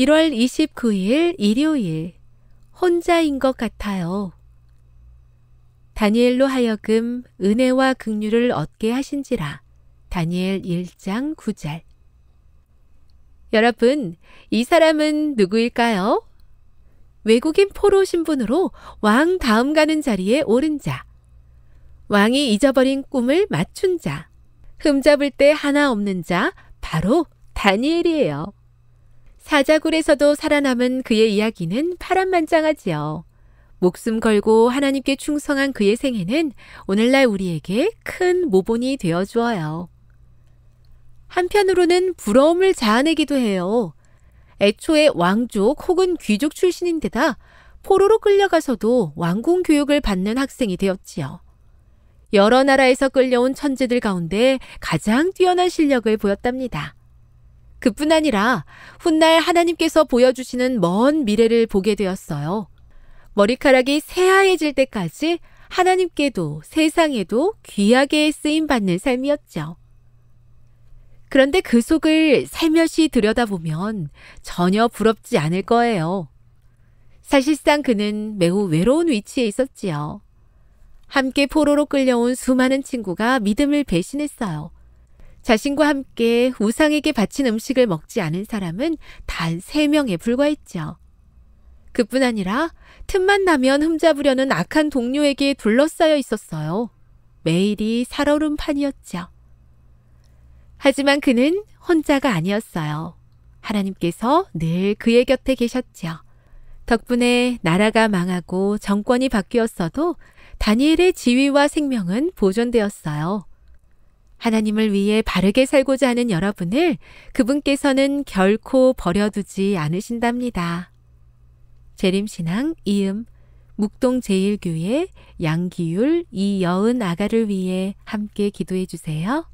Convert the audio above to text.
1월 29일 일요일 혼자인 것 같아요. 다니엘로 하여금 은혜와 긍휼을 얻게 하신지라. 다니엘 1장 9절. 여러분, 이 사람은 누구일까요? 외국인 포로 신분으로 왕 다음 가는 자리에 오른 자. 왕이 잊어버린 꿈을 맞춘 자. 흠잡을 때 하나 없는 자, 바로 다니엘이에요. 사자굴에서도 살아남은 그의 이야기는 파란만장하지요. 목숨 걸고 하나님께 충성한 그의 생애는 오늘날 우리에게 큰 모본이 되어 주어요. 한편으로는 부러움을 자아내기도 해요. 애초에 왕족 혹은 귀족 출신인데다 포로로 끌려가서도 왕궁 교육을 받는 학생이 되었지요. 여러 나라에서 끌려온 천재들 가운데 가장 뛰어난 실력을 보였답니다. 그뿐 아니라 훗날 하나님께서 보여주시는 먼 미래를 보게 되었어요. 머리카락이 새하얘질 때까지 하나님께도 세상에도 귀하게 쓰임 받는 삶이었죠. 그런데 그 속을 살며시 들여다보면 전혀 부럽지 않을 거예요. 사실상 그는 매우 외로운 위치에 있었지요. 함께 포로로 끌려온 수많은 친구가 믿음을 배신했어요. 자신과 함께 우상에게 바친 음식을 먹지 않은 사람은 단 3명에 불과했죠. 그뿐 아니라 틈만 나면 흠잡으려는 악한 동료에게 둘러싸여 있었어요. 매일이 살얼음 판이었죠. 하지만 그는 혼자가 아니었어요. 하나님께서 늘 그의 곁에 계셨지요. 덕분에 나라가 망하고 정권이 바뀌었어도 다니엘의 지위와 생명은 보존되었어요. 하나님을 위해 바르게 살고자 하는 여러분을 그분께서는 결코 버려두지 않으신답니다. 재림신앙 이음 묵동제일교회 양기율 이여은 아가를 위해 함께 기도해 주세요.